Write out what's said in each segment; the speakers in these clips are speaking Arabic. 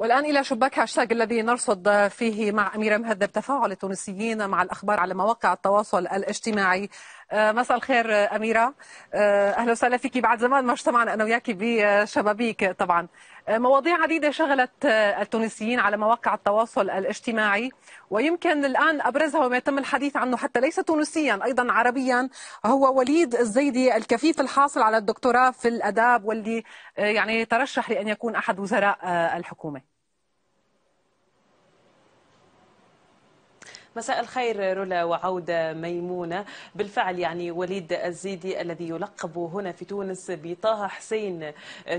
والآن إلى شباك هاشتاج الذي نرصد فيه مع أميرة مهذب تفاعل التونسيين مع الأخبار على مواقع التواصل الاجتماعي آه، مساء الخير آه، أميرة آه، أهلا وسهلا فيك بعد زمان ما اجتمعنا أنا وياك بشبابيك طبعا مواضيع عديدة شغلت التونسيين على مواقع التواصل الاجتماعي ويمكن الآن أبرزها وما يتم الحديث عنه حتى ليس تونسيا أيضا عربيا هو وليد الزيدي الكفيف الحاصل على الدكتوراه في الأداب واللي يعني ترشح لأن يكون أحد وزراء الحكومة مساء الخير رولا وعودة ميمونة بالفعل يعني وليد الزيدي الذي يلقب هنا في تونس بطه حسين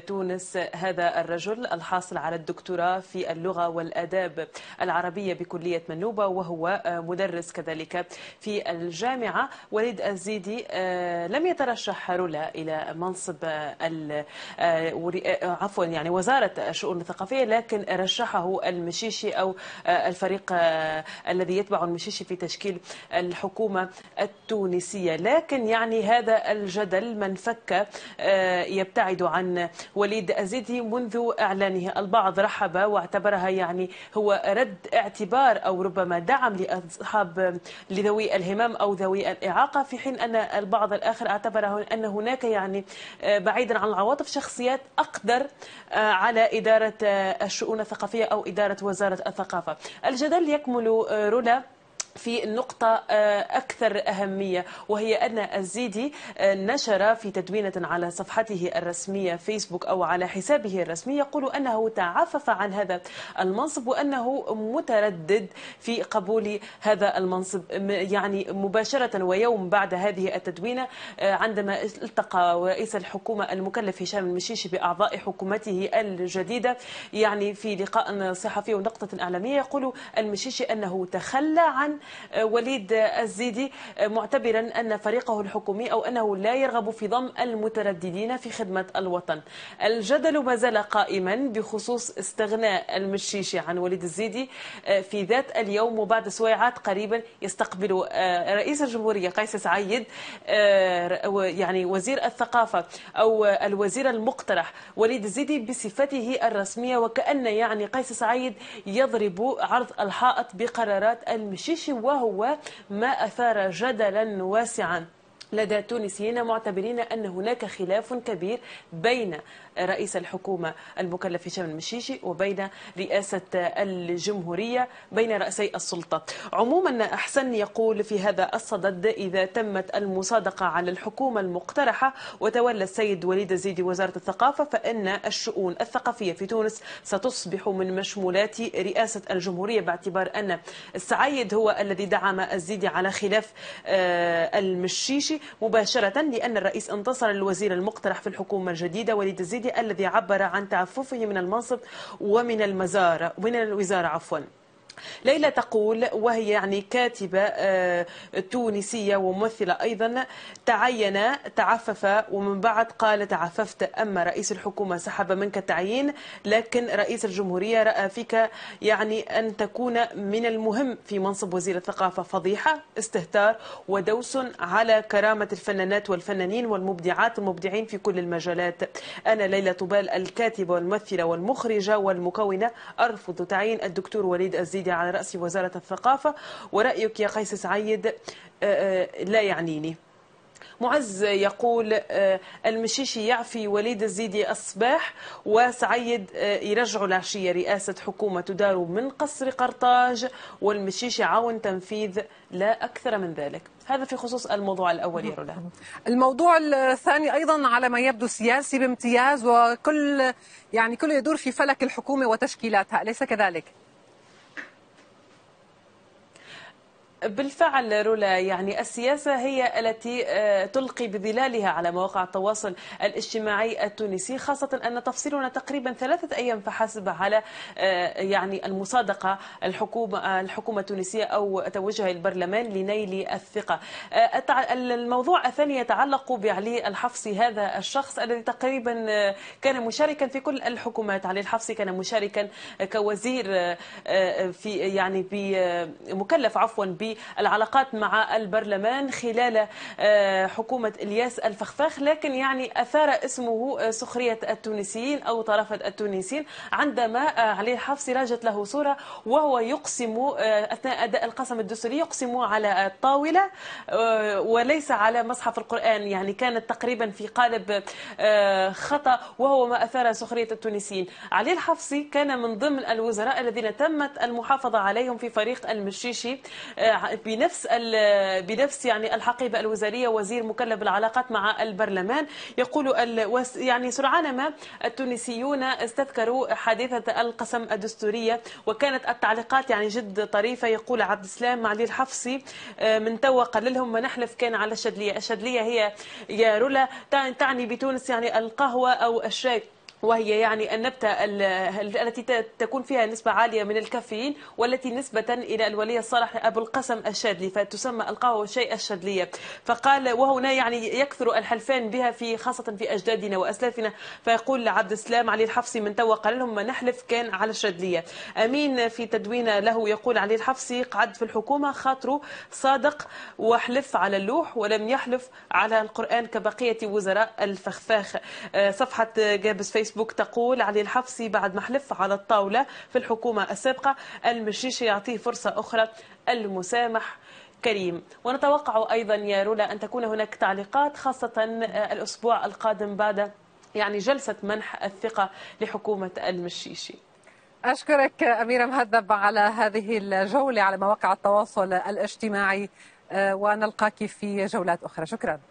تونس هذا الرجل الحاصل على الدكتوراه في اللغة والأداب العربية بكلية منوبة وهو مدرس كذلك في الجامعة وليد الزيدي آه، لم يترشح رولا إلى منصب آه، آه، عفوا يعني وزارة الشؤون الثقافية لكن رشحه المشيشي أو الفريق الذي يتبع مشيش في تشكيل الحكومة التونسية لكن يعني هذا الجدل من فك آه، يبتعد عن وليد أزيدي منذ إعلانه البعض رحب واعتبرها يعني هو رد اعتبار أو ربما دعم لأصحاب لذوي الهمم أو ذوي الإعاقة في حين أن البعض الآخر اعتبره أن هناك يعني آه، بعيدا عن العواطف شخصيات أقدر آه، على إدارة الشؤون الثقافية أو إدارة وزارة الثقافة الجدل يكمل رولا في نقطة آه، أكثر أهمية وهي أن الزيدي آه، نشر في تدوينة على صفحته الرسمية فيسبوك أو على حسابه الرسمي يقول أنه تعفف عن هذا المنصب وأنه متردد في قبول هذا المنصب يعني مباشرة ويوم بعد هذه التدوينة آه، عندما التقى رئيس الحكومة المكلف هشام المشيشي بأعضاء حكومته الجديدة يعني في لقاء صحفي ونقطة إعلامية يقول المشيشي أنه تخلى عن آه، وليد الزيدي آه، معتبرا أن فريقه الحكومي أو أنه لا يرغب في ضم المترددين في خدمة الوطن الجدل ما زال قائما بخصوص استغناء المشيشي عن وليد الزيدي آه، في ذات اليوم وبعد سويعات قريبا يستقبل رئيس الجمهورية قيس سعيد يعني وزير الثقافة أو الوزير المقترح وليد الزيدي بصفته الرسمية وكأن يعني قيس سعيد يضرب عرض الحائط بقرارات المشيشي وهو ما أثار جدلا واسعا لدى التونسيين معتبرين أن هناك خلاف كبير بين رئيس الحكومة المكلف هشام المشيشي وبين رئاسة الجمهورية بين رأسي السلطة عموما أحسن يقول في هذا الصدد إذا تمت المصادقة على الحكومة المقترحة وتولى السيد وليد الزيدي وزارة الثقافة فإن الشؤون الثقافية في تونس ستصبح من مشمولات رئاسة الجمهورية باعتبار أن السعيد هو الذي دعم الزيدي على خلاف آه، المشيشي مباشرة لأن الرئيس انتصر الوزير المقترح في الحكومة الجديدة وليد الزيدي الذي عبر عن تعففه من المنصب ومن المزار من الوزارة عفواً ليلى تقول وهي يعني كاتبة آه، تونسية وممثلة أيضا تعين تعفف ومن بعد قال تعففت أما رئيس الحكومة سحب منك التعيين لكن رئيس الجمهورية رأى فيك يعني أن تكون من المهم في منصب وزير الثقافة فضيحة استهتار ودوس على كرامة الفنانات والفنانين والمبدعات المبدعين في كل المجالات أنا ليلى طبال الكاتبة والممثلة والمخرجة والمكونة أرفض تعيين الدكتور وليد أزيد الجديدة على رأس وزارة الثقافة ورأيك يا قيس سعيد آه، آه، لا يعنيني معز يقول آه، المشيشي يعفي وليد الزيدي الصباح وسعيد يرجع العشية رئاسة حكومة تدار من قصر قرطاج والمشيشي عون تنفيذ لا أكثر من ذلك هذا في خصوص الموضوع الأول يا رولا الموضوع الثاني أيضا على ما يبدو سياسي بامتياز وكل يعني كل يدور في فلك الحكومة وتشكيلاتها أليس كذلك؟ بالفعل رولا يعني السياسة هي التي آه، تلقي بظلالها على مواقع التواصل الاجتماعي التونسي خاصة أن تفصيلنا تقريبا ثلاثة أيام فحسب على آه، يعني المصادقة الحكومة آه، الحكومة التونسية أو توجه البرلمان لنيل الثقة الموضوع الثاني يتعلق بعلي الحفصي هذا الشخص الذي تقريبا كان مشاركا في كل الحكومات علي الحفصي كان مشاركا كوزير في يعني بمكلف عفوا ب في العلاقات مع البرلمان خلال آه، حكومة الياس الفخفاخ لكن يعني أثار اسمه آه، سخرية التونسيين أو طرفة التونسيين عندما آه، علي حفصي راجت له صورة وهو يقسم أثناء أداء القسم الدستوري يقسم على الطاولة وليس على مصحف القرآن يعني كانت تقريبا في قالب خطأ وهو ما أثار سخرية التونسيين علي الحفصي كان من ضمن الوزراء الذين تمت المحافظة عليهم في فريق المشيشي بنفس بنفس يعني الحقيبه الوزاريه وزير مكلف بالعلاقات مع البرلمان يقول الوس يعني سرعان ما التونسيون استذكروا حادثه القسم الدستوريه وكانت التعليقات يعني جد طريفه يقول عبد السلام معلي الحفصي آه، من توا قال لهم ما نحلف كان على الشدليه، الشدليه هي يا رولا تعني بتونس يعني القهوه او الشاي وهي يعني النبتة التي تكون فيها نسبة عالية من الكافيين والتي نسبة إلى الولي الصالح أبو القسم الشاذلي فتسمى القهوة والشاي الشادلية فقال وهنا يعني يكثر الحلفان بها في خاصة في أجدادنا وأسلافنا فيقول عبد السلام علي الحفصي من توا قال لهم ما نحلف كان على الشادلية أمين في تدوين له يقول علي الحفصي قعد في الحكومة خاطره صادق وحلف على اللوح ولم يحلف على القرآن كبقية وزراء الفخفاخ آه، صفحة جابس فيسبوك فيسبوك تقول علي الحفصي بعد ما حلف على الطاولة في الحكومة السابقة المشيشي يعطيه فرصة أخرى المسامح كريم ونتوقع أيضا يا رولا أن تكون هناك تعليقات خاصة آه، الأسبوع القادم بعد يعني جلسة منح الثقة لحكومة المشيشي أشكرك أميرة مهذب على هذه الجولة على مواقع التواصل الاجتماعي آه، ونلقاك في جولات أخرى شكرا